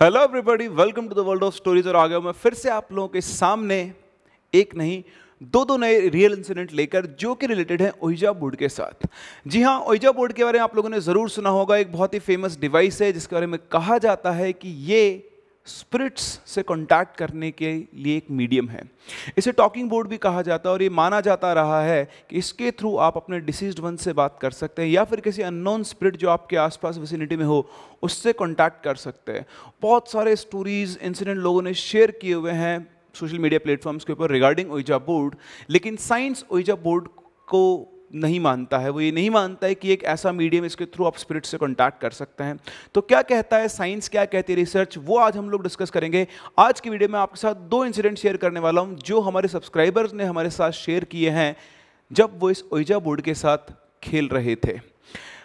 Hello everybody welcome to the world of stories और आ गया मैं फिर से आप लोगों के सामने एक नहीं दो दो नए रियल इंसिडेंट लेकर जो कि रिलेटेड है ओइजा बोर्ड के साथ जी हाँ ओइजा बोर्ड के बारे में आप लोगों ने ज़रूर सुना होगा एक बहुत ही फेमस डिवाइस है जिसके बारे में कहा जाता है कि ये स्पिरिट्स से कांटेक्ट करने के लिए एक मीडियम है इसे टॉकिंग बोर्ड भी कहा जाता है और ये माना जाता रहा है कि इसके थ्रू आप अपने डिसीज्ड वन से बात कर सकते हैं या फिर किसी अननोन स्पिरिट जो आपके आसपास विसिनिटी में हो उससे कांटेक्ट कर सकते हैं बहुत सारे स्टोरीज इंसिडेंट लोगों ने शेयर किए हुए हैं सोशल मीडिया प्लेटफॉर्म्स के ऊपर रिगार्डिंग ओइजा बोर्ड लेकिन साइंस ओइजा बोर्ड को नहीं मानता है वो ये नहीं मानता है कि एक ऐसा मीडियम इसके थ्रू आप स्पिरिट से कॉन्टैक्ट कर सकते हैं तो क्या कहता है साइंस क्या कहती है रिसर्च वो आज हम लोग डिस्कस करेंगे आज की वीडियो में आपके साथ दो इंसिडेंट शेयर करने वाला हूँ जो हमारे सब्सक्राइबर्स ने हमारे साथ शेयर किए हैं जब वो इस ओइजा बोर्ड के साथ खेल रहे थे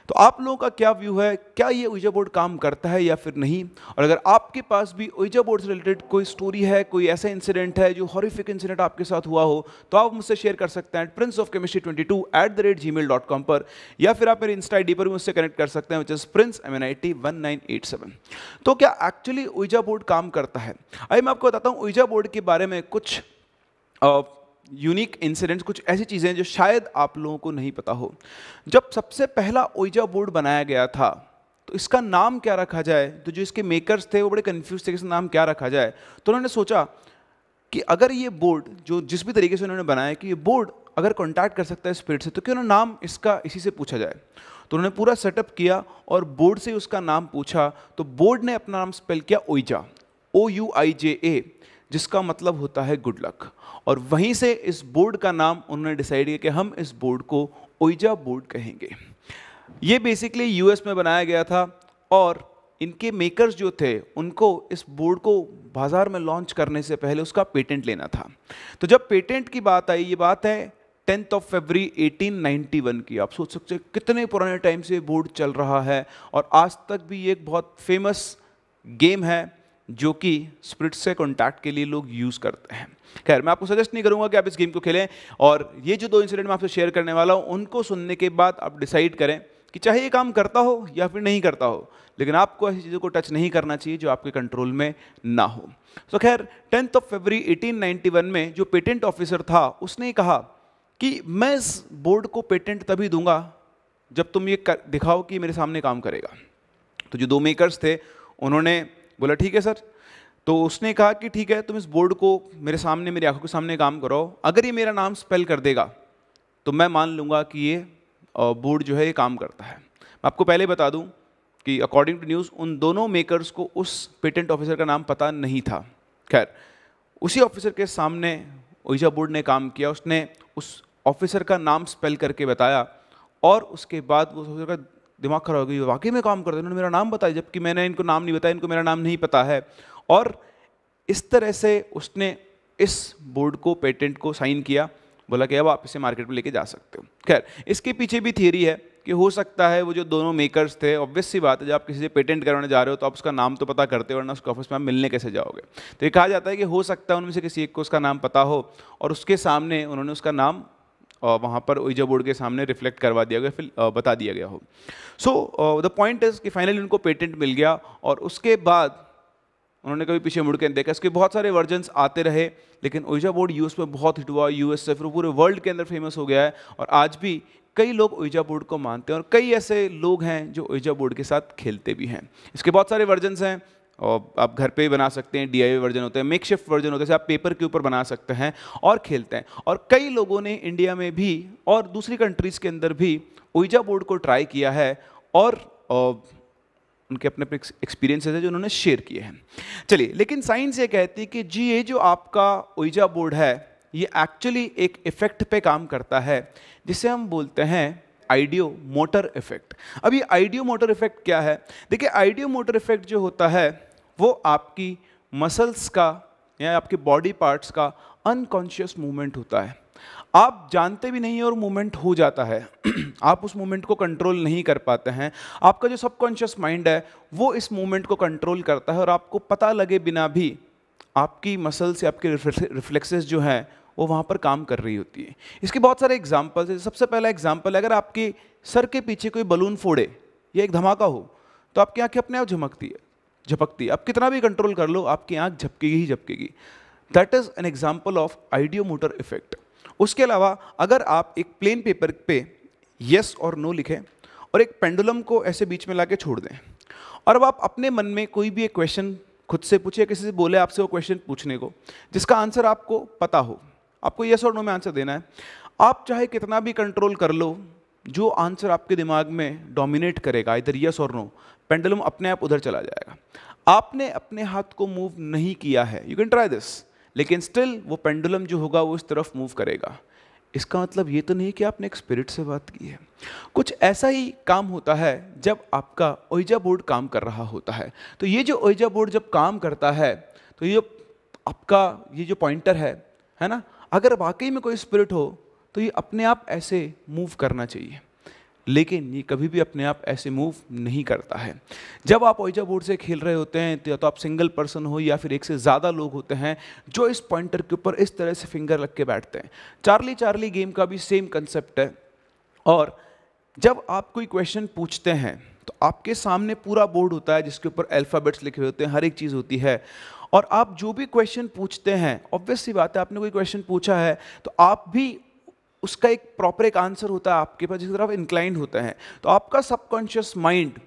तो आप लोगों का क्या व्यू है क्या ये ओइजा बोर्ड काम करता है या फिर नहीं और अगर आपके पास भी ओइजा बोर्ड से रिलेटेड कोई स्टोरी है कोई ऐसा इंसिडेंट है जो हॉरिफिक इंसिडेंट आपके साथ हुआ हो तो आप मुझसे शेयर कर सकते हैं prince of chemistry twenty two at the rate gmail dot com पर या फिर आप मेरे इंस्टा आई डी पर भी मुझसे कनेक्ट कर सकते हैं which is prince M N I T one nine eight seven तो क्या एक्चुअली ओइजा बोर्ड काम करता है आई मैं आपको बताता हूँ ओइजा बोर्ड के बारे में कुछ यूनिक इंसिडेंट्स कुछ ऐसी चीज़ें जो शायद आप लोगों को नहीं पता हो जब सबसे पहला ओइजा बोर्ड बनाया गया था तो इसका नाम क्या रखा जाए तो जो इसके मेकर्स थे वो बड़े कन्फ्यूज थे कि इसका नाम क्या रखा जाए तो उन्होंने सोचा कि अगर ये बोर्ड जो जिस भी तरीके से उन्होंने बनाया कि ये बोर्ड अगर कॉन्टैक्ट कर सकता है स्पिरिट से तो क्यों ना नाम इसका इसी से पूछा जाए तो उन्होंने पूरा सेटअप किया और बोर्ड से उसका नाम पूछा तो बोर्ड ने अपना नाम स्पेल किया ओइजा ओ यू आई जे ए जिसका मतलब होता है गुड लक और वहीं से इस बोर्ड का नाम उन्होंने डिसाइड किया कि हम इस बोर्ड को ओइजा बोर्ड कहेंगे ये बेसिकली यूएस में बनाया गया था और इनके मेकर्स जो थे उनको इस बोर्ड को बाज़ार में लॉन्च करने से पहले उसका पेटेंट लेना था तो जब पेटेंट की बात आई ये बात है टेंथ ऑफ फेबरी 1891 की आप सोच सकते हैं कितने पुराने टाइम से बोर्ड चल रहा है और आज तक भी ये एक बहुत फेमस गेम है जो कि स्प्रिट से कॉन्टैक्ट के लिए लोग यूज़ करते हैं खैर मैं आपको सजेस्ट नहीं करूंगा कि आप इस गेम को खेलें और ये जो दो इंसिडेंट मैं आपसे शेयर करने वाला हूँ उनको सुनने के बाद आप डिसाइड करें कि चाहे ये काम करता हो या फिर नहीं करता हो लेकिन आपको ऐसी चीज़ों को टच नहीं करना चाहिए जो आपके कंट्रोल में ना हो तो so, खैर टेंथ ऑफ फेबरी 1891 में जो पेटेंट ऑफिसर था उसने कहा कि मैं इस बोर्ड को पेटेंट तभी दूंगा जब तुम ये कर, दिखाओ कि मेरे सामने काम करेगा तो जो दो मेकर्स थे उन्होंने बोला ठीक है सर तो उसने कहा कि ठीक है तुम इस बोर्ड को मेरे सामने मेरी आंखों के सामने काम करो अगर ये मेरा नाम स्पेल कर देगा तो मैं मान लूँगा कि ये बोर्ड जो है ये काम करता है मैं आपको पहले बता दूँ कि अकॉर्डिंग टू न्यूज़ उन दोनों मेकर्स को उस पेटेंट ऑफिसर का नाम पता नहीं था खैर उसी ऑफिसर के सामने ओइजा बोर्ड ने काम किया उसने उस ऑफिसर का नाम स्पेल करके बताया और उसके बाद वो ऑफिसर का दिमाग खराब हो गई वाकई में काम करते हैं उन्होंने मेरा नाम बताया जबकि मैंने इनको नाम नहीं बताया इनको मेरा नाम नहीं पता है और इस तरह से उसने इस बोर्ड को पेटेंट को साइन किया बोला कि अब आप इसे मार्केट में लेके जा सकते हो खैर इसके पीछे भी थियरी है कि हो सकता है वो जो दोनों मेकर्स थे ऑब्वियस सी बात है जब आप किसी से पेटेंट करवाने जा रहे हो तो आप उसका नाम तो पता करते हो वरना उसके ऑफिस में आप मिलने कैसे जाओगे तो ये कहा जाता है कि हो सकता है उनमें से किसी एक को उसका नाम पता हो और उसके सामने उन्होंने उसका नाम वहाँ पर ओइजा बोर्ड के सामने रिफ्लेक्ट करवा दिया गया फिर बता दिया गया हो सो द पॉइंट इज़ कि फाइनली उनको पेटेंट मिल गया और उसके बाद उन्होंने कभी पीछे मुड़ के नहीं देखा इसके बहुत सारे वर्जन्स आते रहे लेकिन ओइजा बोर्ड यूएस में बहुत हिट हुआ यूएस से फिर पूरे वर्ल्ड के अंदर फेमस हो गया है और आज भी कई लोग ओइजा बोर्ड को मानते हैं और कई ऐसे लोग हैं जो ओइजा बोर्ड के साथ खेलते भी हैं इसके बहुत सारे वर्जन्स हैं और आप घर पे भी बना सकते हैं डी वर्जन होते हैं मेक शिफ्ट वर्जन होते हैं आप पेपर के ऊपर बना सकते हैं और खेलते हैं और कई लोगों ने इंडिया में भी और दूसरी कंट्रीज़ के अंदर भी ओइजा बोर्ड को ट्राई किया है और, उनके अपने अपने एक्सपीरियंसेस है जो उन्होंने शेयर किए हैं चलिए लेकिन साइंस ये कहती है कि जी ये जो आपका ओइजा बोर्ड है ये एक्चुअली एक इफ़ेक्ट पे काम करता है जिसे हम बोलते हैं आइडियो मोटर इफेक्ट अब ये आइडियो मोटर इफेक्ट क्या है देखिए आइडियो मोटर इफेक्ट जो होता है वो आपकी मसल्स का या आपके बॉडी पार्ट्स का अनकॉन्शियस मूवमेंट होता है आप जानते भी नहीं और मूवमेंट हो जाता है आप उस मूवमेंट को कंट्रोल नहीं कर पाते हैं आपका जो सबकॉन्शियस माइंड है वो इस मूवमेंट को कंट्रोल करता है और आपको पता लगे बिना भी आपकी मसल्स या आपके रिफ्लेक्सेस जो हैं वो वहाँ पर काम कर रही होती है इसके बहुत सारे एग्जाम्पल्स हैं सबसे पहला एग्जाम्पल अगर आपके सर के पीछे कोई बलून फोड़े या एक धमाका हो तो आपकी आँखें अपने आप झमकती है झपकती है आप कितना भी कंट्रोल कर लो आपकी आँख झपकेगी ही झपकेगी that is an example of ideomotor effect उसके अलावा अगर आप एक प्लेन पेपर पे यस और नो लिखें और एक पेंडुलम को ऐसे बीच में ला के छोड़ दें और अब आप अपने मन में कोई भी एक क्वेश्चन खुद से पूछे किसी से बोले आपसे वो क्वेश्चन पूछने को जिसका आंसर आपको पता हो आपको यस और नो में आंसर देना है आप चाहे कितना भी कंट्रोल कर लो जो आंसर आपके दिमाग में डोमिनेट करेगा इधर यस और नो पेंडुलम अपने आप उधर चला जाएगा आपने अपने हाथ को मूव नहीं किया है यू कैन ट्राई दिस लेकिन स्टिल वो पेंडुलम जो होगा वो इस तरफ मूव करेगा इसका मतलब ये तो नहीं कि आपने एक स्पिरिट से बात की है कुछ ऐसा ही काम होता है जब आपका ओइजा बोर्ड काम कर रहा होता है तो ये जो ओइजा बोर्ड जब काम करता है तो ये आपका ये जो पॉइंटर है है ना अगर वाकई में कोई स्पिरिट हो तो ये अपने आप ऐसे मूव करना चाहिए लेकिन ये कभी भी अपने आप ऐसे मूव नहीं करता है जब आप ओइजा बोर्ड से खेल रहे होते हैं तो या तो आप सिंगल पर्सन हो या फिर एक से ज़्यादा लोग होते हैं जो इस पॉइंटर के ऊपर इस तरह से फिंगर रख के बैठते हैं चार्ली चार्ली गेम का भी सेम कंसेप्ट है और जब आप कोई क्वेश्चन पूछते हैं तो आपके सामने पूरा बोर्ड होता है जिसके ऊपर अल्फ़ाबेट्स लिखे होते हैं हर एक चीज़ होती है और आप जो भी क्वेश्चन पूछते हैं ऑब्वियसली बात है आपने कोई क्वेश्चन पूछा है तो आप भी उसका एक प्रॉपर एक आंसर होता है आपके पास जिस तरफ इंक्लाइंड होता है तो आपका सबकॉन्शियस माइंड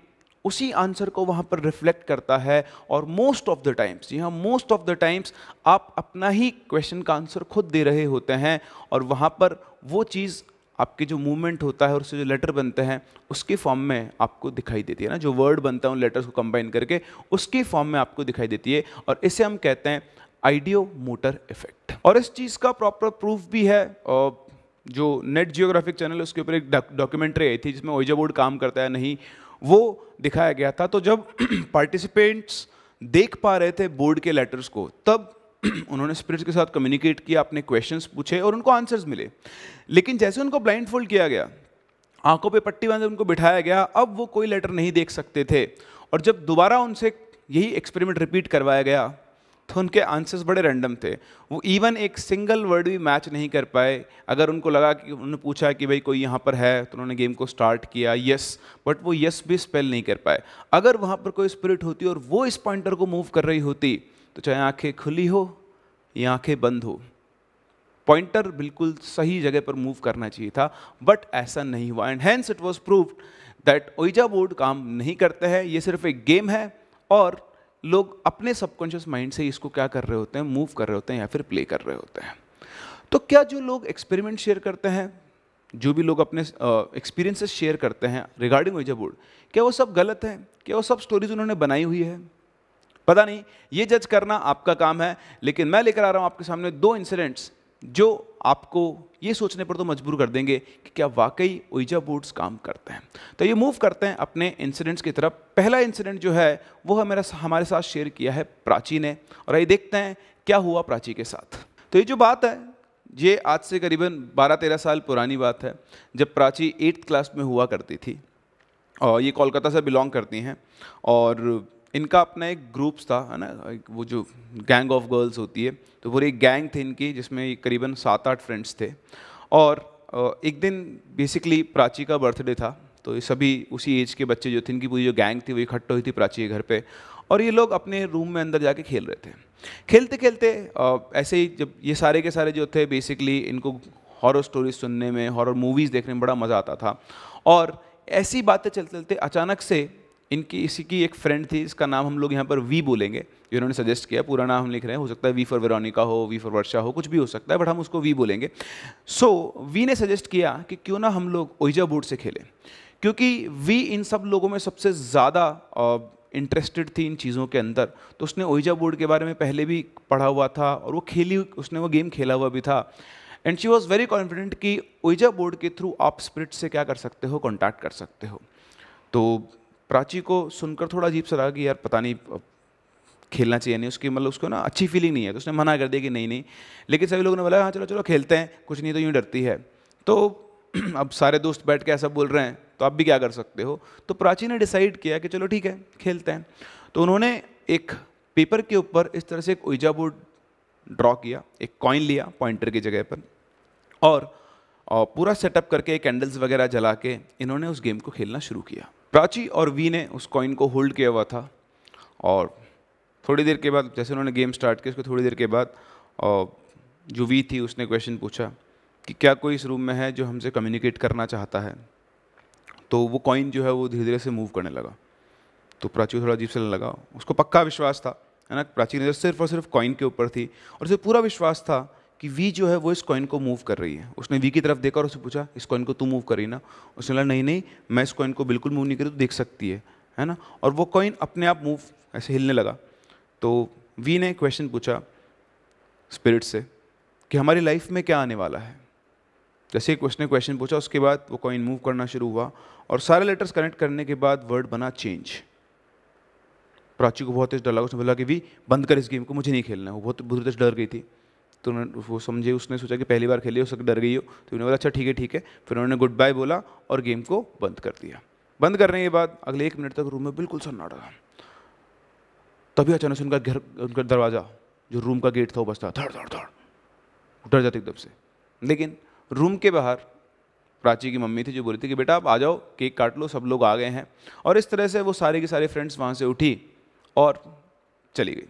उसी आंसर को वहाँ पर रिफ्लेक्ट करता है और मोस्ट ऑफ द टाइम्स यहाँ मोस्ट ऑफ द टाइम्स आप अपना ही क्वेश्चन का आंसर खुद दे रहे होते हैं और वहाँ पर वो चीज़ आपके जो मूवमेंट होता है और उससे जो लेटर बनते हैं उसके फॉर्म में आपको दिखाई देती है ना जो वर्ड बनता है उन लेटर्स को कंबाइन करके उसके फॉर्म में आपको दिखाई देती है और इसे हम कहते हैं आइडियो मोटर इफेक्ट और इस चीज़ का प्रॉपर प्रूफ भी है और जो नेट जियोग्राफिक चैनल है उसके ऊपर एक डॉक्यूमेंट्री आई थी जिसमें ओइजा बोर्ड काम करता है नहीं वो दिखाया गया था तो जब पार्टिसिपेंट्स देख पा रहे थे बोर्ड के लेटर्स को तब उन्होंने स्पिरिट्स के साथ कम्युनिकेट किया अपने क्वेश्चंस पूछे और उनको आंसर्स मिले लेकिन जैसे उनको ब्लाइंड फोल्ड किया गया आंखों पे पट्टी बांधे उनको बिठाया गया अब वो कोई लेटर नहीं देख सकते थे और जब दोबारा उनसे यही एक्सपेरिमेंट रिपीट करवाया गया तो उनके आंसर्स बड़े रैंडम थे वो इवन एक सिंगल वर्ड भी मैच नहीं कर पाए अगर उनको लगा कि उन्होंने पूछा कि भाई कोई यहाँ पर है तो उन्होंने गेम को स्टार्ट किया यस बट वो यस भी स्पेल नहीं कर पाए अगर वहाँ पर कोई स्पिरिट होती और वो इस पॉइंटर को मूव कर रही होती तो चाहे आँखें खुली हो या आँखें बंद हो पॉइंटर बिल्कुल सही जगह पर मूव करना चाहिए था बट ऐसा नहीं हुआ and hence it was prove that ouija board काम नहीं करते हैं ये सिर्फ एक गेम है और लोग अपने सबकॉन्शियस माइंड से इसको क्या कर रहे होते हैं मूव कर रहे होते हैं या फिर प्ले कर रहे होते हैं तो क्या जो लोग एक्सपेरिमेंट शेयर करते हैं जो भी लोग अपने एक्सपीरियंसेस शेयर करते हैं रिगार्डिंग वेजा बोर्ड क्या वो सब गलत है क्या वो सब स्टोरीज उन्होंने बनाई हुई है पता नहीं ये जज करना आपका काम है लेकिन मैं लेकर आ रहा हूँ आपके सामने दो इंसिडेंट्स जो आपको ये सोचने पर तो मजबूर कर देंगे कि क्या वाकई ओइजा बोर्ड्स काम करते हैं तो ये मूव करते हैं अपने इंसिडेंट्स की तरफ पहला इंसिडेंट जो है वो हमारे हमारे साथ शेयर किया है प्राची ने और आई देखते हैं क्या हुआ प्राची के साथ तो ये जो बात है ये आज से करीबन 12-13 साल पुरानी बात है जब प्राची एट्थ क्लास में हुआ करती थी और ये कोलकाता से बिलोंग करती हैं और इनका अपना एक ग्रुप्स था है ना वो जो गैंग ऑफ गर्ल्स होती है तो पूरी गैंग थी इनकी जिसमें करीबन सात आठ फ्रेंड्स थे और एक दिन बेसिकली प्राची का बर्थडे था तो ये सभी उसी एज के बच्चे जो थे इनकी पूरी जो गैंग थी वो इकट्ठा हुई थी प्राची के घर पे और ये लोग अपने रूम में अंदर जाके खेल रहे थे खेलते खेलते ऐसे ही जब ये सारे के सारे जो थे बेसिकली इनको हॉरर स्टोरीज सुनने में हॉरर मूवीज़ देखने में बड़ा मज़ा आता था और ऐसी बातें चलते चलते अचानक से इनकी इसी की एक फ्रेंड थी इसका नाम हम लोग यहाँ पर वी बोलेंगे इन्होंने सजेस्ट किया पूरा नाम हम लिख रहे हैं हो सकता है वी फॉर वेरोनिका हो वी फॉर वर्षा हो कुछ भी हो सकता है बट हम उसको वी बोलेंगे सो so, वी ने सजेस्ट किया कि क्यों ना हम लोग ओइजा बोर्ड से खेलें क्योंकि वी इन सब लोगों में सबसे ज़्यादा इंटरेस्टेड थी इन चीज़ों के अंदर तो उसने ओइजा बोर्ड के बारे में पहले भी पढ़ा हुआ था और वो खेली उसने वो गेम खेला हुआ भी था and she was very confident कि ओइजा बोर्ड के थ्रू आप स्प्रिट से क्या कर सकते हो कॉन्टैक्ट कर सकते हो तो प्राची को सुनकर थोड़ा अजीब सा लगा कि यार पता नहीं खेलना चाहिए नहीं उसकी मतलब उसको ना अच्छी फीलिंग नहीं है तो उसने मना कर दिया कि नहीं नहीं लेकिन सभी लोगों ने बोला हाँ चलो चलो खेलते हैं कुछ नहीं तो यूँ डरती है तो अब सारे दोस्त बैठ के ऐसा बोल रहे हैं तो आप भी क्या कर सकते हो तो प्राची ने डिसाइड किया कि चलो ठीक है खेलते हैं तो उन्होंने एक पेपर के ऊपर इस तरह से एक ओजा बोर्ड ड्रॉ किया एक कॉइन लिया पॉइंटर की जगह पर और, और पूरा सेटअप करके कैंडल्स वगैरह जला के इन्होंने उस गेम को खेलना शुरू किया प्राची और वी ने उस कॉइन को होल्ड किया हुआ था और थोड़ी देर के बाद जैसे उन्होंने गेम स्टार्ट किया उसके थोड़ी देर के बाद और जो वी थी उसने क्वेश्चन पूछा कि क्या कोई इस रूम में है जो हमसे कम्युनिकेट करना चाहता है तो वो कॉइन जो है वो धीरे धीरे से मूव करने लगा तो प्राची थोड़ा अजीब से लगा उसको पक्का विश्वास था है ना प्राची नज़र सिर्फ और सिर्फ कॉइन के ऊपर थी और उसे पूरा विश्वास था कि वी जो है वो इस कॉइन को मूव कर रही है उसने वी की तरफ देखा और उसे पूछा इस कॉइन को तू मूव करी ना उसने बोला नहीं नहीं मैं इस कॉइन को बिल्कुल मूव नहीं करी तो देख सकती है है ना और वो कॉइन अपने आप मूव ऐसे हिलने लगा तो वी ने क्वेश्चन पूछा स्पिरिट से कि हमारी लाइफ में क्या आने वाला है जैसे एक उसने क्वेश्चन पूछा उसके बाद वो कॉइन मूव करना शुरू हुआ और सारे लेटर्स कनेक्ट करने के बाद वर्ड बना चेंज प्राची को बहुत तेज डर लगा उसने बोला कि वी बंद कर इस गेम को मुझे नहीं खेलना है वो बहुत बुरी तेज डर गई थी तो उन्होंने वो समझे उसने सोचा कि पहली बार खेली हो सकता डर गई हो तो उन्होंने बोला अच्छा ठीक है ठीक है फिर उन्होंने गुड बाय बोला और गेम को बंद कर दिया बंद करने के बाद अगले एक मिनट तक रूम में बिल्कुल सन्नाटा था तभी अचानक से उनका घर उनका दरवाज़ा जो रूम का गेट था वो बसता धड़ धड़ धड़ डर जाते एकदम से लेकिन रूम के बाहर प्राची की मम्मी थी जो बोली थी कि बेटा आप आ जाओ केक काट लो सब लोग आ गए हैं और इस तरह से वो सारे के सारे फ्रेंड्स वहाँ से उठी और चली गई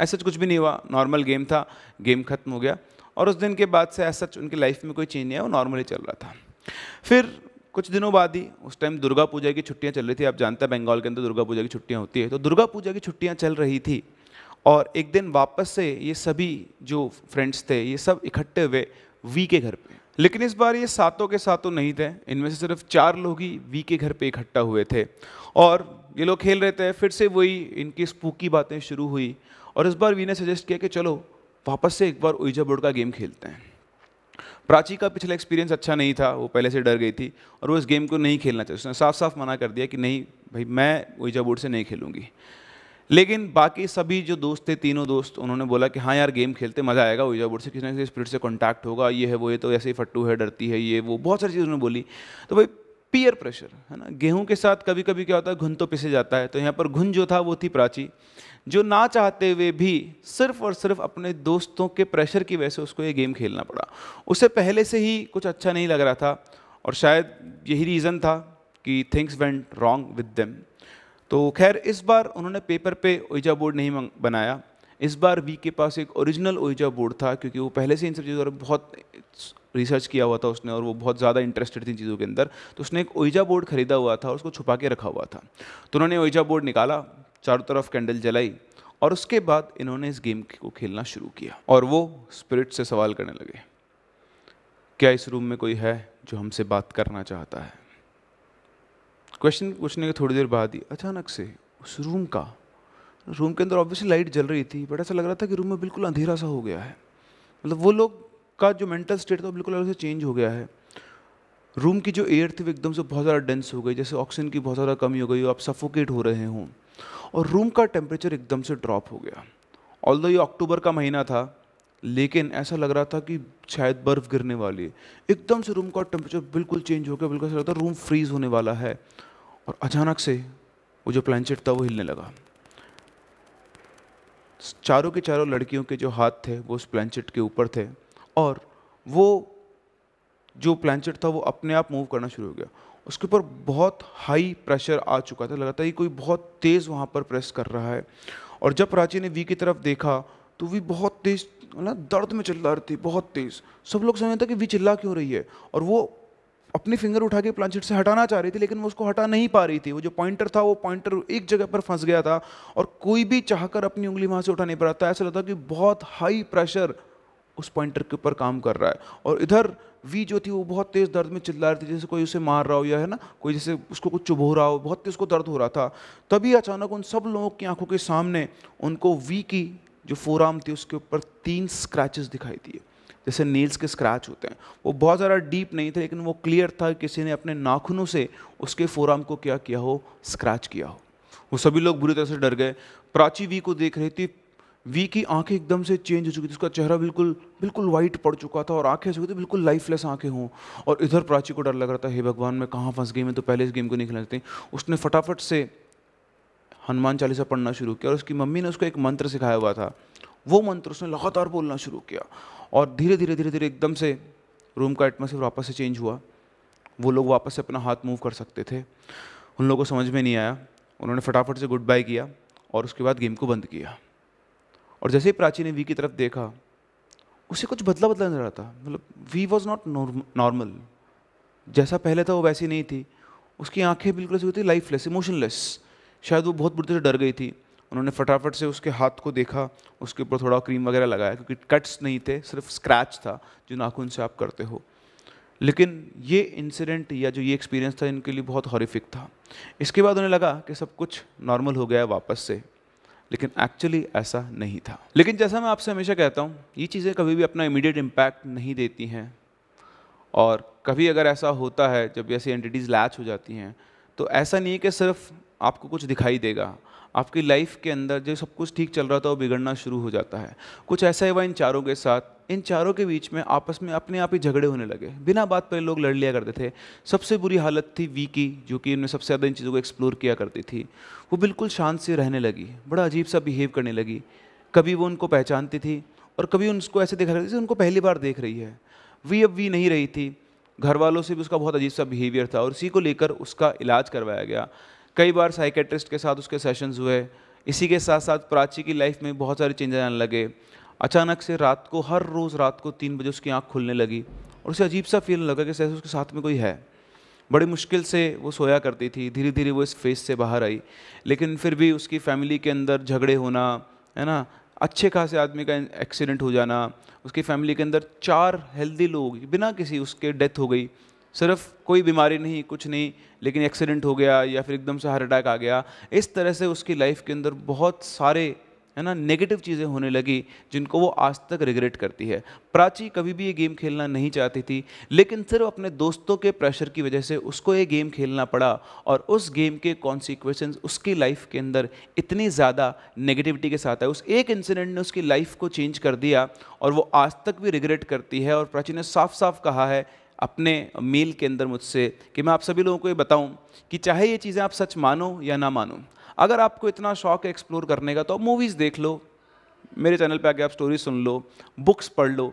ऐसा तो कुछ भी नहीं हुआ नॉर्मल गेम था गेम ख़त्म हो गया और उस दिन के बाद से ऐसा उनकी लाइफ में कोई चेंज नहीं आया वो नॉर्मली चल रहा था फिर कुछ दिनों बाद ही उस टाइम दुर्गा पूजा की छुट्टियां चल रही थी आप जानते हैं बंगाल के अंदर दुर्गा पूजा की छुट्टियां होती है तो दुर्गा पूजा की छुट्टियां चल रही थी और एक दिन वापस से ये सभी जो फ्रेंड्स थे ये सब इकट्ठे हुए वी के घर पे लेकिन इस बार ये सातों के सातों नहीं थे इनमें से सिर्फ चार लोग ही वी के घर पे इकट्ठा हुए थे और ये लोग खेल रहे थे फिर से वही इनकी स्पूकी बातें शुरू हुई और इस बार वी ने सजेस्ट किया कि चलो वापस से एक बार ओइजा बोर्ड का गेम खेलते हैं प्राची का पिछला एक्सपीरियंस अच्छा नहीं था वो पहले से डर गई थी और वो इस गेम को नहीं खेलना चाहिए उसने साफ साफ मना कर दिया कि नहीं भाई मैं ओइजा बोर्ड से नहीं खेलूँगी लेकिन बाकी सभी जो दोस्त थे तीनों दोस्त उन्होंने बोला कि हाँ यार गेम खेलते मज़ा आएगा ओइजा बोर्ड से किसी ना किसी स्पिरिट से कॉन्टैक्ट होगा ये है वो ये तो ऐसे ही फट्टू है डरती है ये वो बहुत सारी चीज़ उन्होंने बोली तो भाई पीयर प्रेशर है ना गेहूं के साथ कभी कभी क्या होता है घुन तो पिसे जाता है तो यहाँ पर घुन जो था वो थी प्राची जो ना चाहते हुए भी सिर्फ और सिर्फ अपने दोस्तों के प्रेशर की वजह से उसको ये गेम खेलना पड़ा उसे पहले से ही कुछ अच्छा नहीं लग रहा था और शायद यही रीज़न था कि things went wrong with them तो खैर इस बार उन्होंने पेपर पे ओइजा बोर्ड नहीं बनाया इस बार वी के पास एक ओरिजिनल ओइजा बोर्ड था क्योंकि वो पहले से इन सब चीज़ों पर बहुत रिसर्च किया हुआ था उसने और वो बहुत ज़्यादा इंटरेस्टेड थी इन चीज़ों के अंदर तो उसने एक ओइजा बोर्ड खरीदा हुआ था और उसको छुपा के रखा हुआ था तो उन्होंने ओइजा बोर्ड निकाला चारों तरफ कैंडल जलाई और उसके बाद इन्होंने इस गेम को खेलना शुरू किया और वो स्पिरिट से सवाल करने लगे क्या इस रूम में कोई है जो हमसे बात करना चाहता है क्वेश्चन पूछने के थोड़ी देर बाद ही अचानक से उस रूम का रूम के अंदर ऑब्वियसली लाइट जल रही थी बट ऐसा लग रहा था कि रूम में बिल्कुल अंधेरा सा हो गया है मतलब वो लोग का जो मेंटल स्टेट था बिल्कुल अलग से चेंज हो गया है रूम की जो एयर थी वो एकदम से बहुत ज़्यादा डेंस हो गई जैसे ऑक्सीजन की बहुत ज़्यादा कमी हो गई हो आप सफोकेट हो रहे हों और रूम का टेम्परेचर एकदम से ड्रॉप हो गया ऑल ये अक्टूबर का महीना था लेकिन ऐसा लग रहा था कि शायद बर्फ़ गिरने वाली है एकदम से रूम का टेम्परेचर बिल्कुल चेंज हो गया बिल्कुल ऐसा लगता रूम फ्रीज़ होने वाला है और अचानक से वो जो प्लानचेट था वो हिलने लगा चारों के चारों लड़कियों के जो हाथ थे वो उस प्लानचेट के ऊपर थे और वो जो प्लानचेट था वो अपने आप मूव करना शुरू हो गया उसके ऊपर बहुत हाई प्रेशर आ चुका था लगा था कि कोई बहुत तेज़ वहाँ पर प्रेस कर रहा है और जब प्राची ने वी की तरफ देखा तो वी बहुत तेज़ ना मतलब दर्द में चिल्ला रही थी बहुत तेज़ सब लोग समझ थे कि वी चिल्ला क्यों रही है और वो अपनी फिंगर उठा के प्लानचेट से हटाना चाह रही थी लेकिन वो उसको हटा नहीं पा रही थी वो जो पॉइंटर था वो पॉइंटर एक जगह पर फंस गया था और कोई भी चाहकर अपनी उंगली वहाँ से उठा नहीं पा रहा था ऐसा लगता कि बहुत हाई प्रेशर उस पॉइंटर के ऊपर काम कर रहा है और इधर वी जो थी वो बहुत तेज़ दर्द में चिल्ला रही थी जैसे कोई उसे मार रहा हो या है ना कोई जैसे उसको कुछ चुभ रहा हो बहुत तेज़ उसको दर्द हो रहा था तभी अचानक उन सब लोगों की आंखों के सामने उनको वी की जो आर्म थी उसके ऊपर तीन स्क्रैचेस दिखाई दिए जैसे नील्स के स्क्रैच होते हैं वो बहुत ज़्यादा डीप नहीं थे लेकिन वो क्लियर था किसी ने अपने नाखूनों से उसके फोराम को क्या किया हो स्क्रैच किया हो वो सभी लोग बुरी तरह से डर गए प्राची वी को देख रही थी वी की आंखें एकदम से चेंज हो चुकी थी उसका चेहरा बिल्कुल बिल्कुल वाइट पड़ चुका था और आंखें ऐसी थी बिल्कुल लाइफलेस आंखें हों और इधर प्राची को डर लग रहा था हे भगवान मैं कहाँ फंस गई मैं तो पहले इस गेम को नहीं खेलना चाहती उसने फटाफट से हनुमान चालीसा पढ़ना शुरू किया और उसकी मम्मी ने उसको एक मंत्र सिखाया हुआ था वो मंत्र उसने लगातार बोलना शुरू किया और धीरे धीरे धीरे धीरे एकदम से रूम का एटमोसफियर वापस से चेंज हुआ वो लोग वापस से अपना हाथ मूव कर सकते थे उन लोगों को समझ में नहीं आया उन्होंने फटाफट से गुड बाय किया और उसके बाद गेम को बंद किया और जैसे ही प्राची ने वी की तरफ देखा उसे कुछ बदला बदला नजर आता मतलब वी वॉज नॉट नॉर्मल जैसा पहले था वो वैसी नहीं थी उसकी आंखें बिल्कुल ऐसी होती लाइफलेस इमोशनलेस शायद वो बहुत बुरी तरह से डर गई थी उन्होंने फटाफट से उसके हाथ को देखा उसके ऊपर थोड़ा क्रीम वगैरह लगाया क्योंकि कट्स नहीं थे सिर्फ स्क्रैच था जो नाखून से आप करते हो लेकिन ये इंसिडेंट या जो ये एक्सपीरियंस था इनके लिए बहुत हॉरिफिक था इसके बाद उन्हें लगा कि सब कुछ नॉर्मल हो गया वापस से लेकिन एक्चुअली ऐसा नहीं था लेकिन जैसा मैं आपसे हमेशा कहता हूँ ये चीज़ें कभी भी अपना इमीडिएट इम्पैक्ट नहीं देती हैं और कभी अगर ऐसा होता है जब ऐसी एंटिटीज़ लैच हो जाती हैं तो ऐसा नहीं है कि सिर्फ आपको कुछ दिखाई देगा आपकी लाइफ के अंदर जो सब कुछ ठीक चल रहा था वो बिगड़ना शुरू हो जाता है कुछ ऐसा ही हुआ इन चारों के साथ इन चारों के बीच में आपस में अपने आप ही झगड़े होने लगे बिना बात पर लोग लड़ लिया करते थे सबसे बुरी हालत थी वी की जो कि इनमें सबसे ज़्यादा इन चीज़ों को एक्सप्लोर किया करती थी वो बिल्कुल शांत से रहने लगी बड़ा अजीब सा बिहेव करने लगी कभी वो उनको पहचानती थी और कभी उनको ऐसे देखा करती थी उनको पहली बार देख रही है वी अब वी नहीं रही थी घर वालों से भी उसका बहुत अजीब सा बिहेवियर था और उसी को लेकर उसका इलाज करवाया गया कई बार साइकेट्रिस्ट के साथ उसके सेशंस हुए इसी के साथ साथ प्राची की लाइफ में बहुत सारे चेंजेस आने लगे अचानक से रात को हर रोज़ रात को तीन बजे उसकी आँख खुलने लगी और उसे अजीब सा फील लगा कि जैसे उसके साथ में कोई है बड़ी मुश्किल से वो सोया करती थी धीरे धीरे वो इस फेस से बाहर आई लेकिन फिर भी उसकी फैमिली के अंदर झगड़े होना है ना अच्छे खासे आदमी का एक्सीडेंट हो जाना उसकी फैमिली के अंदर चार हेल्दी लोग बिना किसी उसके डेथ हो गई सिर्फ कोई बीमारी नहीं कुछ नहीं लेकिन एक्सीडेंट हो गया या फिर एकदम से हार्ट अटैक आ गया इस तरह से उसकी लाइफ के अंदर बहुत सारे है ना नेगेटिव चीज़ें होने लगी जिनको वो आज तक रिग्रेट करती है प्राची कभी भी ये गेम खेलना नहीं चाहती थी लेकिन सिर्फ अपने दोस्तों के प्रेशर की वजह से उसको ये गेम खेलना पड़ा और उस गेम के कॉन्सिक्वेंस उसकी लाइफ के अंदर इतनी ज़्यादा नेगेटिविटी के साथ है उस एक इंसिडेंट ने उसकी लाइफ को चेंज कर दिया और वो आज तक भी रिग्रेट करती है और प्राची ने साफ साफ कहा है अपने मेल के अंदर मुझसे कि मैं आप सभी लोगों को ये बताऊं कि चाहे ये चीज़ें आप सच मानो या ना मानो अगर आपको इतना शौक है एक्सप्लोर करने का तो आप मूवीज़ देख लो मेरे चैनल पे आके आप स्टोरी सुन लो बुक्स पढ़ लो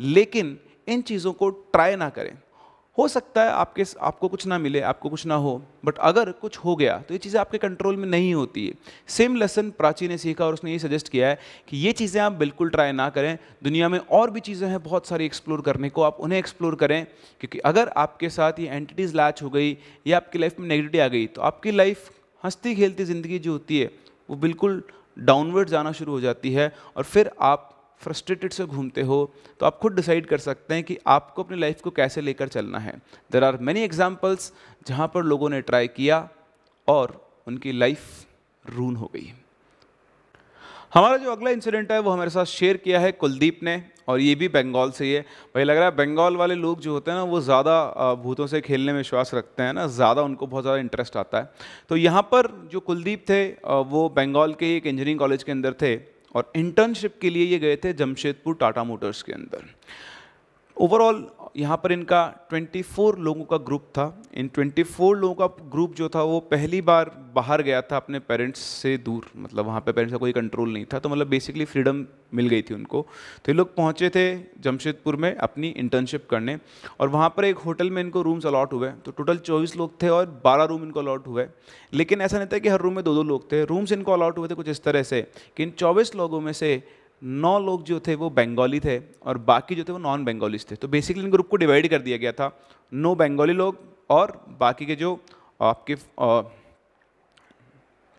लेकिन इन चीज़ों को ट्राई ना करें हो सकता है आपके आपको कुछ ना मिले आपको कुछ ना हो बट अगर कुछ हो गया तो ये चीज़ें आपके कंट्रोल में नहीं होती है सेम लेसन प्राची ने सीखा और उसने ये सजेस्ट किया है कि ये चीज़ें आप बिल्कुल ट्राई ना करें दुनिया में और भी चीज़ें हैं बहुत सारी एक्सप्लोर करने को आप उन्हें एक्सप्लोर करें क्योंकि अगर आपके साथ ये एंटिटीज़ लैच हो गई या आपकी लाइफ में नेगेटिविटी आ गई तो आपकी लाइफ हंसती खेलती ज़िंदगी जो होती है वो बिल्कुल डाउनवर्ड जाना शुरू हो जाती है और फिर आप फ्रस्ट्रेटेड से घूमते हो तो आप खुद डिसाइड कर सकते हैं कि आपको अपनी लाइफ को कैसे लेकर चलना है देर आर मैनी एग्जाम्पल्स जहाँ पर लोगों ने ट्राई किया और उनकी लाइफ रून हो गई हमारा जो अगला इंसिडेंट है वो हमारे साथ शेयर किया है कुलदीप ने और ये भी बंगाल से ही है भाई लग रहा है बंगाल वाले लोग जो होते हैं ना वो ज़्यादा भूतों से खेलने में विश्वास रखते हैं ना ज़्यादा उनको बहुत ज़्यादा इंटरेस्ट आता है तो यहाँ पर जो कुलदीप थे वो बंगाल के एक इंजीनियरिंग कॉलेज के अंदर थे और इंटर्नशिप के लिए ये गए थे जमशेदपुर टाटा मोटर्स के अंदर ओवरऑल यहाँ पर इनका 24 लोगों का ग्रुप था इन 24 लोगों का ग्रुप जो था वो पहली बार बाहर गया था अपने पेरेंट्स से दूर मतलब वहाँ पे पेरेंट्स का कोई कंट्रोल नहीं था तो मतलब बेसिकली फ्रीडम मिल गई थी उनको तो ये लोग पहुँचे थे जमशेदपुर में अपनी इंटर्नशिप करने और वहाँ पर एक होटल में इनको रूम्स अलाट हुए तो टोटल चौबीस लोग थे और बारह रूम इनको अलाट हुए लेकिन ऐसा नहीं था कि हर रूम में दो दो लोग थे रूम्स इनको अलाट हुए थे कुछ इस तरह से कि इन चौबीस लोगों में से नौ लोग जो थे वो बंगाली थे और बाकी जो थे वो नॉन बंगालीज थे तो बेसिकली इन ग्रुप को डिवाइड कर दिया गया था नो बंगाली लोग और बाकी के जो आपके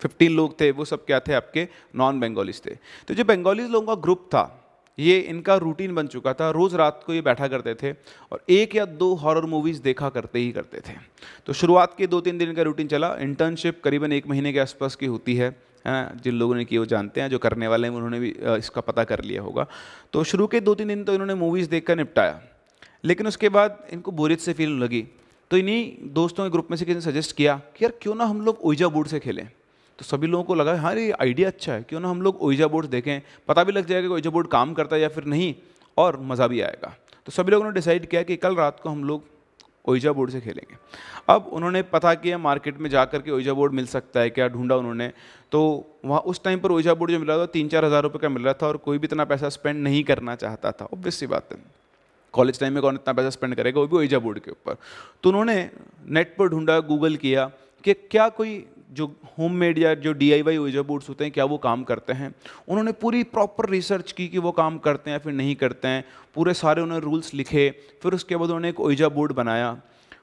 फिफ्टीन लोग थे वो सब क्या थे आपके नॉन बंगालीज थे तो जो बंगालीज लोगों का ग्रुप था ये इनका रूटीन बन चुका था रोज़ रात को ये बैठा करते थे और एक या दो हॉरर मूवीज़ देखा करते ही करते थे तो शुरुआत के दो तीन दिन का रूटीन चला इंटर्नशिप करीबन एक महीने के आसपास की होती है है ना जिन लोगों ने किए वो जानते हैं जो करने वाले हैं उन्होंने भी इसका पता कर लिया होगा तो शुरू के दो तीन दिन तो इन्होंने मूवीज़ देख कर निपटाया लेकिन उसके बाद इनको बोरियत से फील लगी तो इन्हीं दोस्तों के ग्रुप में से किसी ने सजेस्ट किया कि यार क्यों ना हम लोग ओइजा बोर्ड से खेलें तो सभी लोगों को लगा हाँ ये आइडिया अच्छा है क्यों ना हम लोग ओइजा बोर्ड देखें पता भी लग जाएगा कि ओइजा बोर्ड काम करता है या फिर नहीं और मज़ा भी आएगा तो सभी लोगों ने डिसाइड किया कि कल रात को हम लोग ओइजा बोर्ड से खेलेंगे अब उन्होंने पता किया मार्केट में जा करके ओइजा बोर्ड मिल सकता है क्या ढूंढा उन्होंने तो वहाँ उस टाइम पर ओइजा बोर्ड जो मिल रहा था तीन चार हज़ार रुपये का मिल रहा था और कोई भी इतना पैसा स्पेंड नहीं करना चाहता था ऑब्वियस सी बात है कॉलेज टाइम में कौन इतना पैसा स्पेंड करेगा वो भी ओइजा बोर्ड के ऊपर तो उन्होंने नेट पर ढूंढा गूगल किया कि क्या कोई जो होम मेड या जो D I Y ouija boards होते हैं क्या वो काम करते हैं उन्होंने पूरी प्रॉपर रिसर्च की कि वो काम करते हैं या फिर नहीं करते हैं पूरे सारे उन्होंने रूल्स लिखे फिर उसके बाद उन्होंने एक ओइजा बोर्ड बनाया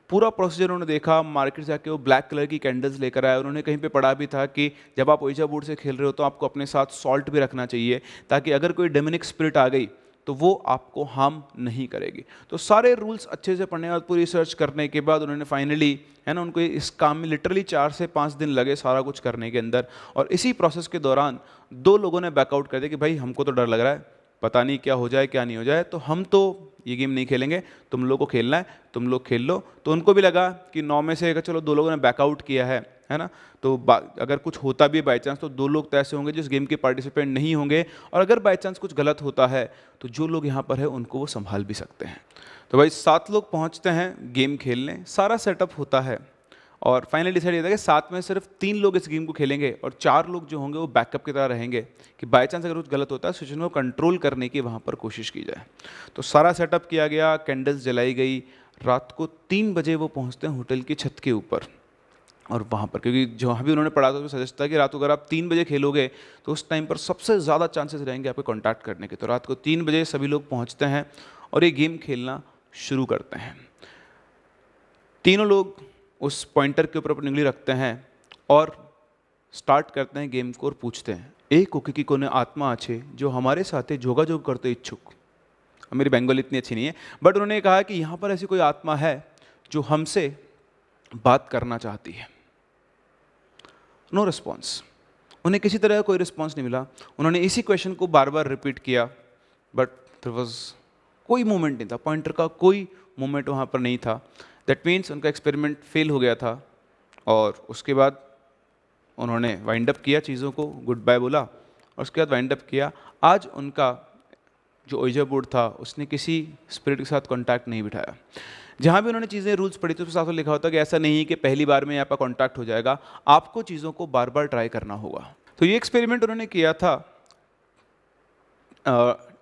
पूरा प्रोसीजर उन्होंने देखा मार्केट से आके वो ब्लैक कलर की कैंडल्स लेकर आए उन्होंने कहीं पे पढ़ा भी था कि जब आप ओइजा बोर्ड से खेल रहे हो तो आपको अपने साथ सॉल्ट भी रखना चाहिए ताकि अगर कोई डेमिनिक स्पिरिट आ गई तो वो आपको हार्म नहीं करेगी तो सारे रूल्स अच्छे से पढ़ने के बाद पूरी रिसर्च करने के बाद उन्होंने फाइनली है ना उनको इस काम में लिटरली चार से पाँच दिन लगे सारा कुछ करने के अंदर और इसी प्रोसेस के दौरान दो लोगों ने बैकआउट कर दिया कि भाई हमको तो डर लग रहा है पता नहीं क्या हो जाए क्या नहीं हो जाए तो हम तो ये गेम नहीं खेलेंगे तुम लोग को खेलना है तुम लोग खेल लो तो उनको भी लगा कि नौ में से चलो दो लोगों ने बैकआउट किया है है ना तो अगर कुछ होता भी बाई चांस तो दो लोग तो ऐसे होंगे जो इस गेम के पार्टिसिपेंट नहीं होंगे और अगर बाई चांस कुछ गलत होता है तो जो लोग यहाँ पर है उनको वो संभाल भी सकते हैं तो भाई सात लोग पहुँचते हैं गेम खेलने सारा सेटअप होता है और फाइनली डिसाइड ये था कि सात में सिर्फ तीन लोग इस गेम को खेलेंगे और चार लोग जो होंगे वो बैकअप की तरह रहेंगे कि बाय चांस अगर कुछ गलत होता है सिचुएशन को कंट्रोल करने की वहाँ पर कोशिश की जाए तो सारा सेटअप किया गया कैंडल्स जलाई गई रात को तीन बजे वो पहुँचते हैं होटल की छत के ऊपर और वहाँ पर क्योंकि जहाँ भी उन्होंने पढ़ा था तो सजेस्ट था कि रात को अगर आप तीन बजे खेलोगे तो उस टाइम पर सबसे ज़्यादा चांसेस रहेंगे आपको कॉन्टैक्ट करने के तो रात को तीन बजे सभी लोग पहुँचते हैं और ये गेम खेलना शुरू करते हैं तीनों लोग उस पॉइंटर के ऊपर अपनी उंगली रखते हैं और स्टार्ट करते हैं गेम को और पूछते हैं एक उकिकी की कोने आत्मा अच्छे जो हमारे साथ जोगा जोग करते इच्छुक मेरी बंगाली इतनी अच्छी नहीं है बट उन्होंने कहा कि यहाँ पर ऐसी कोई आत्मा है जो हमसे बात करना चाहती है नो रिस्पॉन्स उन्हें किसी तरह का कोई रिस्पॉन्स नहीं मिला उन्होंने इसी क्वेश्चन को बार बार रिपीट किया बट देर वॉज कोई मोमेंट नहीं था पॉइंटर का कोई मोमेंट वहाँ पर नहीं था दैट मीन्स उनका एक्सपेरिमेंट फेल हो गया था और उसके बाद उन्होंने वाइंड अप किया चीज़ों को गुड बाय बोला और उसके बाद वाइंड अप किया आज उनका जो ओइजा बोर्ड था उसने किसी स्पिरिट के साथ कॉन्टैक्ट नहीं बिठाया जहाँ भी उन्होंने चीज़ें रूल्स पढ़ी थी उसके साथ लिखा होता कि ऐसा नहीं कि पहली बार में आपका कॉन्टैक्ट हो जाएगा आपको चीज़ों को बार बार ट्राई करना होगा तो ये एक्सपेरिमेंट उन्होंने किया था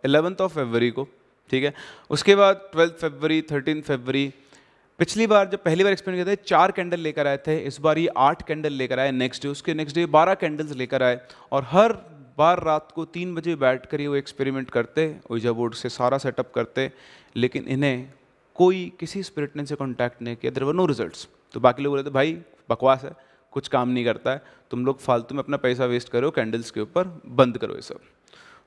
एलेवंथ ऑफ फेबरी को ठीक है उसके बाद ट्वेल्थ फेबरी थर्टीन फेबरी पिछली बार जब पहली बार एक्सपेरिमेंट किया था चार कैंडल लेकर आए थे इस बार ये आठ कैंडल लेकर आए नेक्स्ट डे उसके नेक्स्ट डे बारह कैंडल्स लेकर आए और हर बार रात को तीन बजे बैठ कर ही वो एक्सपेरिमेंट करते ओजा बोर्ड से सारा सेटअप करते लेकिन इन्हें कोई किसी स्पिरिट ने इनसे कॉन्टैक्ट नहीं किया देर वर नो रिजल्ट तो बाकी लोग बोले थे भाई बकवास है कुछ काम नहीं करता है तुम लोग फालतू में अपना पैसा वेस्ट करो कैंडल्स के ऊपर बंद करो ये सब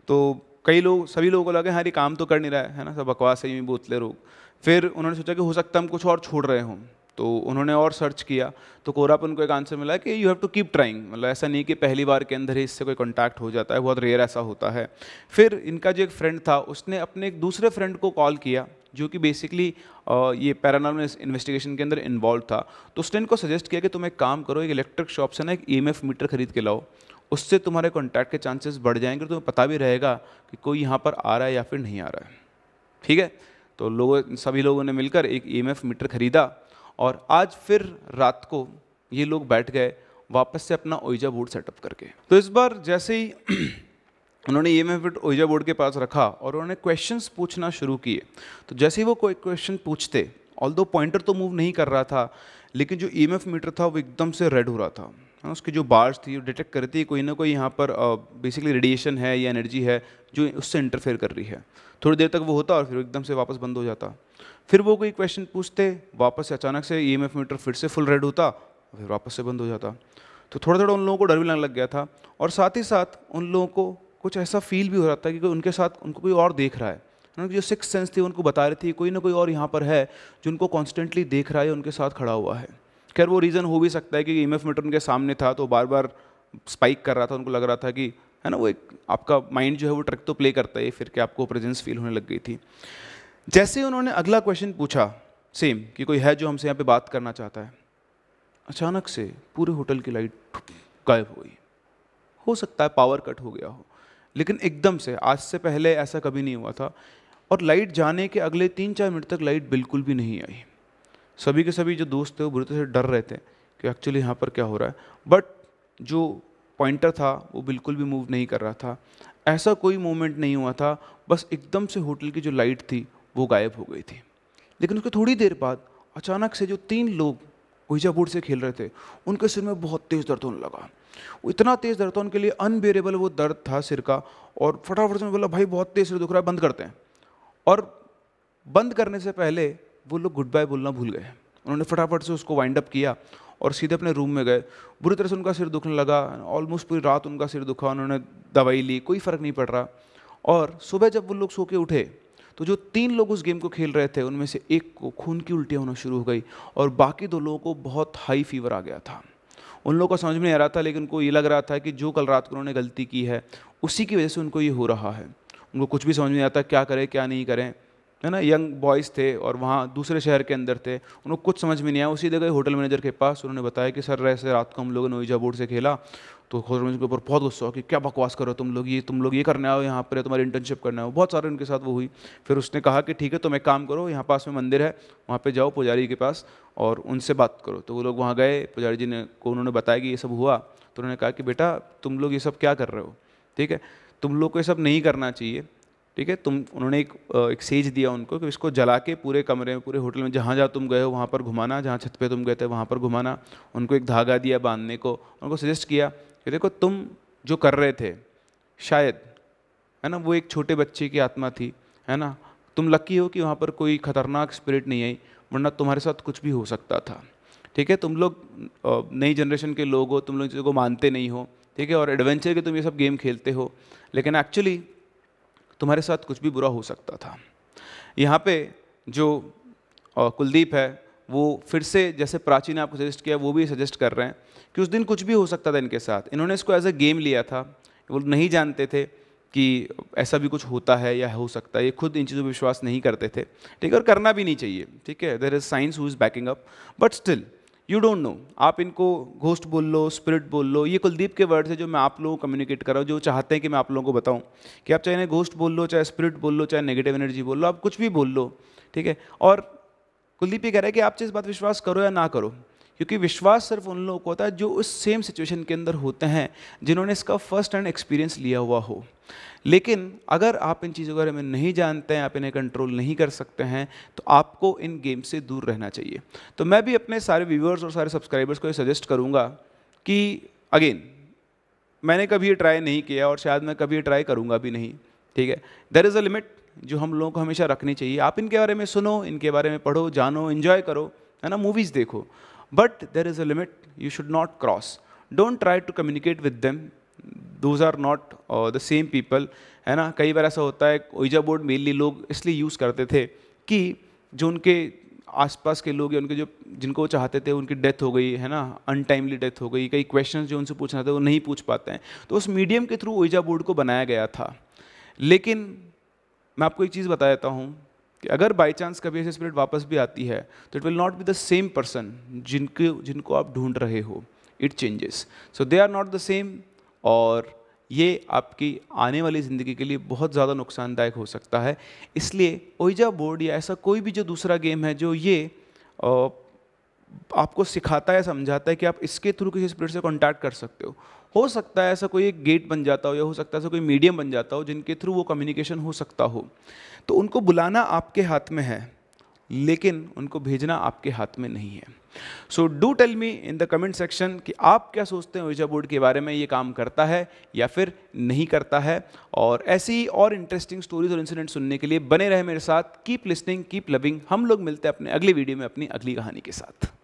तो कई लोग सभी लोगों को लगे हाँ ये काम तो कर नहीं रहा है ना सब बकवास है ये बोतले रोग फिर उन्होंने सोचा कि हो सकता है हम कुछ और छोड़ रहे हों तो उन्होंने और सर्च किया तो कोरापन को एक आंसर मिला कि you have to keep trying मतलब ऐसा नहीं कि पहली बार के अंदर ही इससे कोई कॉन्टैक्ट हो जाता है बहुत रेयर ऐसा होता है फिर इनका जो एक फ्रेंड था उसने अपने एक दूसरे फ्रेंड को कॉल किया जो कि बेसिकली ये पैरानॉर्मल इन्वेस्टिगेशन के अंदर इन्वॉल्व था तो उसने इनको सजेस्ट किया कि तुम एक काम करो एक इलेक्ट्रिक शॉप से ना एक ई e मीटर खरीद के लाओ उससे तुम्हारे कॉन्टैक्ट के चांसेस बढ़ जाएंगे तुम्हें पता भी रहेगा कि कोई यहाँ पर आ रहा है या फिर नहीं आ रहा है ठीक है तो लोगों सभी लोगों ने मिलकर एक ई e मीटर खरीदा और आज फिर रात को ये लोग बैठ गए वापस से अपना ओइजा बोर्ड सेटअप करके तो इस बार जैसे ही उन्होंने ई एम ओइजा बोर्ड के पास रखा और उन्होंने क्वेश्चंस पूछना शुरू किए तो जैसे ही वो कोई क्वेश्चन पूछते ऑल दो पॉइंटर तो मूव नहीं कर रहा था लेकिन जो ई e मीटर था वो एकदम से रेड हो रहा था हाँ, उसकी जो बार्स थी वो डिटेक्ट करती थी कोई ना कोई यहाँ पर बेसिकली रेडिएशन है या एनर्जी है जो उससे इंटरफेयर कर रही है थोड़ी देर तक वो होता और फिर एकदम से वापस बंद हो जाता फिर वो कोई क्वेश्चन पूछते वापस से अचानक से ई मीटर फिर से फुल रेड होता फिर वापस से बंद हो जाता तो थोड़ा थोड़ा उन लोगों को डर भी लगने लग गया था और साथ ही साथ उन लोगों को कुछ ऐसा फील भी हो रहा था कि उनके साथ उनको कोई और देख रहा है उनकी जो सिक्स सेंस थी उनको बता रही थी कोई ना कोई और यहाँ पर है जो उनको कॉन्स्टेंटली देख रहा है उनके साथ खड़ा हुआ है खैर वो रीज़न हो भी सकता है कि ई मीटर उनके सामने था तो बार बार स्पाइक कर रहा था उनको लग रहा था कि है ना वो एक आपका माइंड जो है वो ट्रक तो प्ले करता है फिर के आपको प्रेजेंस फील होने लग गई थी जैसे उन्होंने अगला क्वेश्चन पूछा सेम कि कोई है जो हमसे यहाँ पे बात करना चाहता है अचानक से पूरे होटल की लाइट गायब हो गई हो सकता है पावर कट हो गया हो लेकिन एकदम से आज से पहले ऐसा कभी नहीं हुआ था और लाइट जाने के अगले तीन चार मिनट तक लाइट बिल्कुल भी नहीं आई सभी के सभी जो दोस्त थे वो बुरे से डर रहे थे कि एक्चुअली यहाँ पर क्या हो रहा है बट जो पॉइंटर था वो बिल्कुल भी मूव नहीं कर रहा था ऐसा कोई मोमेंट नहीं हुआ था बस एकदम से होटल की जो लाइट थी वो गायब हो गई थी लेकिन उसके थोड़ी देर बाद अचानक से जो तीन लोग ओइजा बोर्ड से खेल रहे थे उनके सिर में बहुत तेज़ दर्द होने लगा वो इतना तेज़ दर्द था उनके लिए अनबेरेबल वो दर्द था सिर का और फटाफट से बोला भाई बहुत तेज़ सिर दुख रहा है बंद करते हैं और बंद करने से पहले वो लोग गुड बाय बोलना भूल गए उन्होंने फटाफट से उसको वाइंड अप किया और सीधे अपने रूम में गए बुरी तरह से उनका सिर दुखने लगा ऑलमोस्ट पूरी रात उनका सिर दुखा उन्होंने दवाई ली कोई फ़र्क नहीं पड़ रहा और सुबह जब वो लोग सो के उठे तो जो तीन लोग उस गेम को खेल रहे थे उनमें से एक को खून की उल्टियाँ होना शुरू हो गई और बाकी दो लोगों को बहुत हाई फीवर आ गया था उन लोगों को समझ में नहीं आ रहा था लेकिन उनको ये लग रहा था कि जो कल रात को उन्होंने गलती की है उसी की वजह से उनको ये हो रहा है उनको कुछ भी समझ में आता क्या करें क्या नहीं करें है ना यंग बॉयज़ थे और वहाँ दूसरे शहर के अंदर थे उन्होंने कुछ समझ में नहीं आया उसी जगह होटल मैनेजर के पास उन्होंने बताया कि सर ऐसे रात को हम लोगों ने ओइजा बोर्ड से खेला तो होटल मैनेजर के ऊपर बहुत गुस्सा हो कि क्या बकवास करो तुम लोग ये तुम लोग ये करने आओ यहाँ पर तुम्हारी इंटर्नशिप करने हो बहुत सारे उनके साथ वो हुई फिर उसने कहा कि ठीक है तुम एक काम करो यहाँ पास में मंदिर है वहाँ पर जाओ पुजारी के पास और उनसे बात करो तो वो लोग वहाँ गए पुजारी जी ने को उन्होंने बताया कि ये सब हुआ तो उन्होंने कहा कि बेटा तुम लोग ये सब क्या कर रहे हो ठीक है तुम लोग को ये सब नहीं करना चाहिए ठीक है तुम उन्होंने एक एक सेज दिया उनको कि इसको जला के पूरे कमरे में पूरे होटल में जहाँ जहाँ तुम गए हो वहाँ पर घुमाना जहाँ छत पे तुम गए थे वहाँ पर घुमाना उनको एक धागा दिया बांधने को उनको सजेस्ट किया कि देखो तुम जो कर रहे थे शायद है ना वो एक छोटे बच्चे की आत्मा थी है ना तुम लक्की हो कि वहाँ पर कोई ख़तरनाक स्पिरिट नहीं आई वरना तुम्हारे साथ कुछ भी हो सकता था ठीक है तुम लोग नई जनरेशन के लोग हो तुम लोग चीज़ों को मानते नहीं हो ठीक है और एडवेंचर के तुम ये सब गेम खेलते हो लेकिन एक्चुअली तुम्हारे साथ कुछ भी बुरा हो सकता था यहाँ पे जो कुलदीप है वो फिर से जैसे प्राची ने आपको सजेस्ट किया वो भी सजेस्ट कर रहे हैं कि उस दिन कुछ भी हो सकता था इनके साथ इन्होंने इसको एज अ गेम लिया था वो नहीं जानते थे कि ऐसा भी कुछ होता है या हो सकता है ये खुद इन चीज़ों पर विश्वास नहीं करते थे ठीक है और करना भी नहीं चाहिए ठीक है there is science who is backing up but still you don't know आप इनको घोस्ट बोल लो स्पिरिट बोल लो ये कुलदीप के वर्ड्स है जो मैं आप लोगों को कम्युनिकेट कर रहा हूँ जो चाहते हैं कि मैं आप लोगों को बताऊँ कि आप चाहे इन्हें घोस्ट बोल लो चाहे स्पिरिट बोल लो चाहे नेगेटिव एनर्जी बोल लो आप कुछ भी बोल लो ठीक है और कुलदीप ये कह रहा है कि आप इस बात विश्वास करो या ना करो क्योंकि विश्वास सिर्फ उन लोगों को होता है जो उस सेम सिचुएशन के अंदर होते हैं जिन्होंने इसका फर्स्ट हैंड एक्सपीरियंस लिया हुआ हो लेकिन अगर आप इन चीज़ों के बारे में नहीं जानते हैं आप इन्हें कंट्रोल नहीं कर सकते हैं तो आपको इन गेम से दूर रहना चाहिए तो मैं भी अपने सारे व्यूअर्स और सारे सब्सक्राइबर्स को ये सजेस्ट करूँगा कि अगेन मैंने कभी ये ट्राई नहीं किया और शायद मैं कभी ट्राई करूँगा भी नहीं ठीक है देर इज़ अ लिमिट जो हम लोगों को हमेशा रखनी चाहिए आप इनके बारे में सुनो इनके बारे में पढ़ो जानो इन्जॉय करो है ना मूवीज़ देखो But there is a limit you should not cross. Don't try to communicate with them. Those are not uh, the same people. है ना कई बार ऐसा होता है ओइजा बोर्ड मेनली लोग इसलिए यूज़ करते थे कि जो उनके आसपास के लोग या उनके जो जिनको वो चाहते थे उनकी डेथ हो गई है ना अनटाइमली डेथ हो गई कई क्वेश्चंस जो उनसे पूछना था वो नहीं पूछ पाते हैं तो उस मीडियम के थ्रू ओइजा बोर्ड को बनाया गया था लेकिन मैं आपको एक चीज़ बता देता हूँ कि अगर बाई चांस कभी ऐसी स्पिरिट वापस भी आती है तो it will not be the same person जिनके जिनको आप ढूंढ रहे हो it changes so they are not the same और ये आपकी आने वाली ज़िंदगी के लिए बहुत ज़्यादा नुकसानदायक हो सकता है इसलिए ओइजा बोर्ड या ऐसा कोई भी जो दूसरा गेम है जो ये आपको सिखाता है समझाता है कि आप इसके थ्रू किसी स्पिरिट से कॉन्टैक्ट कर सकते हो हो सकता है ऐसा कोई एक गेट बन जाता हो या हो सकता है ऐसा कोई मीडियम बन जाता हो जिनके थ्रू वो कम्युनिकेशन हो सकता हो तो उनको बुलाना आपके हाथ में है लेकिन उनको भेजना आपके हाथ में नहीं है so do tell me in the comment section कि आप क्या सोचते हैं ऊर्जा बोर्ड के बारे में ये काम करता है या फिर नहीं करता है और ऐसी ही और इंटरेस्टिंग स्टोरीज और इंसिडेंट सुनने के लिए बने रहे मेरे साथ कीप लिसनिंग कीप लविंग हम लोग मिलते हैं अपने अगले वीडियो में अपनी अगली कहानी के साथ